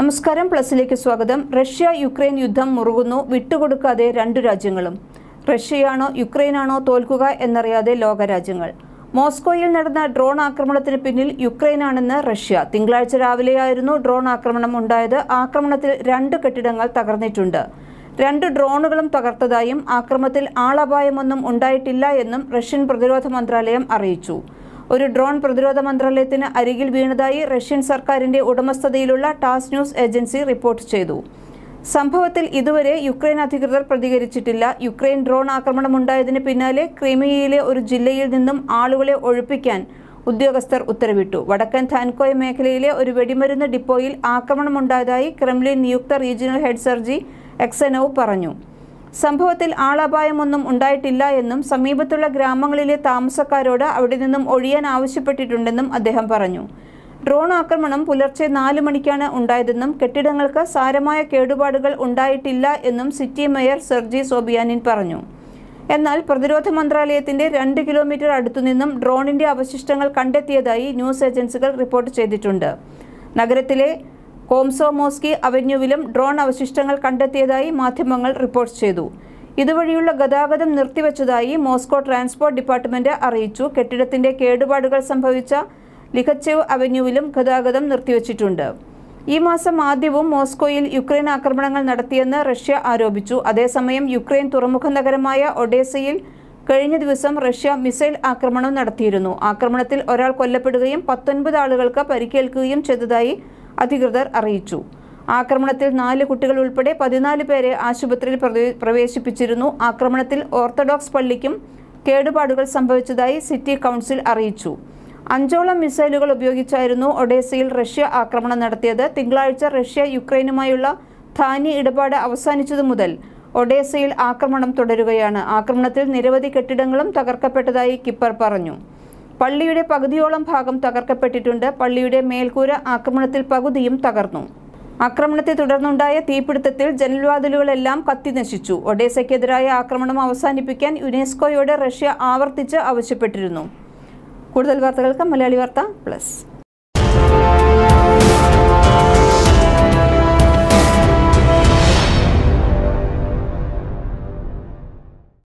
നമസ്കാരം പ്ലസിലേക്ക് സ്വാഗതം Russia Ukraine യുദ്ധം മുറുകുന്നു വിട്ടുകൊടുക്കാതെ രണ്ടു രാജ്യങ്ങളും റഷ്യയാണോ യുക്രൈനാണോ തോൽക്കുക എന്നറിയാതെ ലോകരാജ്യങ്ങൾ മോസ്കോയിൽ നടന്ന ഡ്രോൺ ആക്രമണത്തിന് പിന്നിൽ യുക്രൈനാണെന്ന് റഷ്യ തിങ്കളാഴ്ച രാവിലെയായിരുന്നു ഡ്രോൺ ആക്രമണം ഉണ്ടായത് ആക്രമണത്തിൽ രണ്ട് കെട്ടിടങ്ങൾ തകർന്നിട്ടുണ്ട് രണ്ട് ഡ്രോണുകളും തകർത്തതായും ആക്രമത്തിൽ ആളപായമൊന്നും ഉണ്ടായിട്ടില്ല എന്നും റഷ്യൻ പ്രതിരോധ മന്ത്രാലയം അറിയിച്ചു ഒരു ഡ്രോൺ പ്രതിരോധ മന്ത്രാലയത്തിന് അരികിൽ വീണതായി റഷ്യൻ സർക്കാരിന്റെ ഉടമസ്ഥതയിലുള്ള ടാസ് ന്യൂസ് ഏജൻസി റിപ്പോർട്ട് ചെയ്തു സംഭവത്തിൽ ഇതുവരെ യുക്രൈൻ അധികൃതർ പ്രതികരിച്ചിട്ടില്ല യുക്രൈൻ ഡ്രോൺ ആക്രമണമുണ്ടായതിന് പിന്നാലെ ക്രിമിയയിലെ ഒരു ജില്ലയിൽ നിന്നും ആളുകളെ ഒഴിപ്പിക്കാൻ ഉദ്യോഗസ്ഥർ ഉത്തരവിട്ടു വടക്കൻ ധാൻകോയ് മേഖലയിലെ ഒരു വെടിമരുന്ന് ഡിപ്പോയിൽ ആക്രമണമുണ്ടായതായി ക്രെംലിൻ നിയുക്ത റീജിയണൽ ഹെഡ് സർജി എക്സനോവ് പറഞ്ഞു സംഭവത്തിൽ ആളപായമൊന്നും ഉണ്ടായിട്ടില്ല എന്നും സമീപത്തുള്ള ഗ്രാമങ്ങളിലെ താമസക്കാരോട് അവിടെ നിന്നും ഒഴിയാൻ ആവശ്യപ്പെട്ടിട്ടുണ്ടെന്നും അദ്ദേഹം പറഞ്ഞു ഡ്രോൺ ആക്രമണം പുലർച്ചെ നാല് മണിക്കാണ് ഉണ്ടായതെന്നും കെട്ടിടങ്ങൾക്ക് സാരമായ കേടുപാടുകൾ ഉണ്ടായിട്ടില്ല എന്നും സിറ്റി മേയർ സെർജി സോബിയാനിൻ പറഞ്ഞു എന്നാൽ പ്രതിരോധ മന്ത്രാലയത്തിന്റെ രണ്ട് കിലോമീറ്റർ അടുത്തുനിന്നും ഡ്രോണിന്റെ അവശിഷ്ടങ്ങൾ കണ്ടെത്തിയതായി ന്യൂസ് ഏജൻസികൾ റിപ്പോർട്ട് ചെയ്തിട്ടുണ്ട് നഗരത്തിലെ കോംസോ മോസ്കി അവന്യൂവിലും ഡ്രോൺ അവശിഷ്ടങ്ങൾ കണ്ടെത്തിയതായി മാധ്യമങ്ങൾ റിപ്പോർട്ട് ചെയ്തു ഇതുവഴിയുള്ള ഗതാഗതം നിർത്തിവച്ചതായി മോസ്കോ ട്രാൻസ്പോർട്ട് ഡിപ്പാർട്ട്മെന്റ് അറിയിച്ചു കെട്ടിടത്തിന്റെ കേടുപാടുകൾ സംഭവിച്ച ലിഖച്ചേവ് അവന്യൂവിലും ഗതാഗതം നിർത്തിവച്ചിട്ടുണ്ട് ഈ മാസം ആദ്യവും മോസ്കോയിൽ യുക്രൈൻ ആക്രമണങ്ങൾ നടത്തിയെന്ന് റഷ്യ ആരോപിച്ചു അതേസമയം യുക്രൈൻ തുറമുഖ നഗരമായ ഒഡേസയിൽ കഴിഞ്ഞ ദിവസം റഷ്യ മിസൈൽ ആക്രമണം നടത്തിയിരുന്നു ആക്രമണത്തിൽ ഒരാൾ കൊല്ലപ്പെടുകയും പത്തൊൻപത് ആളുകൾക്ക് പരിക്കേൽക്കുകയും ചെയ്തതായി അധികൃതർ അറിയിച്ചു ആക്രമണത്തിൽ നാല് കുട്ടികൾ ഉൾപ്പെടെ പതിനാല് പേരെ ആശുപത്രിയിൽ പ്രവേശിപ്പിച്ചിരുന്നു ആക്രമണത്തിൽ ഓർത്തഡോക്സ് പള്ളിക്കും കേടുപാടുകൾ സംഭവിച്ചതായി സിറ്റി കൗൺസിൽ അറിയിച്ചു അഞ്ചോളം മിസൈലുകൾ ഉപയോഗിച്ചായിരുന്നു ഒഡേസയിൽ റഷ്യ ആക്രമണം നടത്തിയത് തിങ്കളാഴ്ച റഷ്യ യുക്രൈനുമായുള്ള ധാന്യ ഇടപാട് അവസാനിച്ചതു മുതൽ ഒഡേസയിൽ ആക്രമണം തുടരുകയാണ് ആക്രമണത്തിൽ നിരവധി കെട്ടിടങ്ങളും തകർക്കപ്പെട്ടതായി കിപ്പർ പറഞ്ഞു പള്ളിയുടെ പകുതിയോളം ഭാഗം തകർക്കപ്പെട്ടിട്ടുണ്ട് പള്ളിയുടെ മേൽക്കൂര ആക്രമണത്തിൽ പകുതിയും തകർന്നു ആക്രമണത്തെ തുടർന്നുണ്ടായ തീപിടുത്തത്തിൽ ജനൽവാതിലുകളെല്ലാം കത്തിനശിച്ചു ഒഡേസയ്ക്കെതിരായ ആക്രമണം അവസാനിപ്പിക്കാൻ യുനെസ്കോയോട് റഷ്യ ആവർത്തിച്ച് ആവശ്യപ്പെട്ടിരുന്നു കൂടുതൽ വാർത്തകൾക്ക് മലയാളി വാർത്ത പ്ലസ്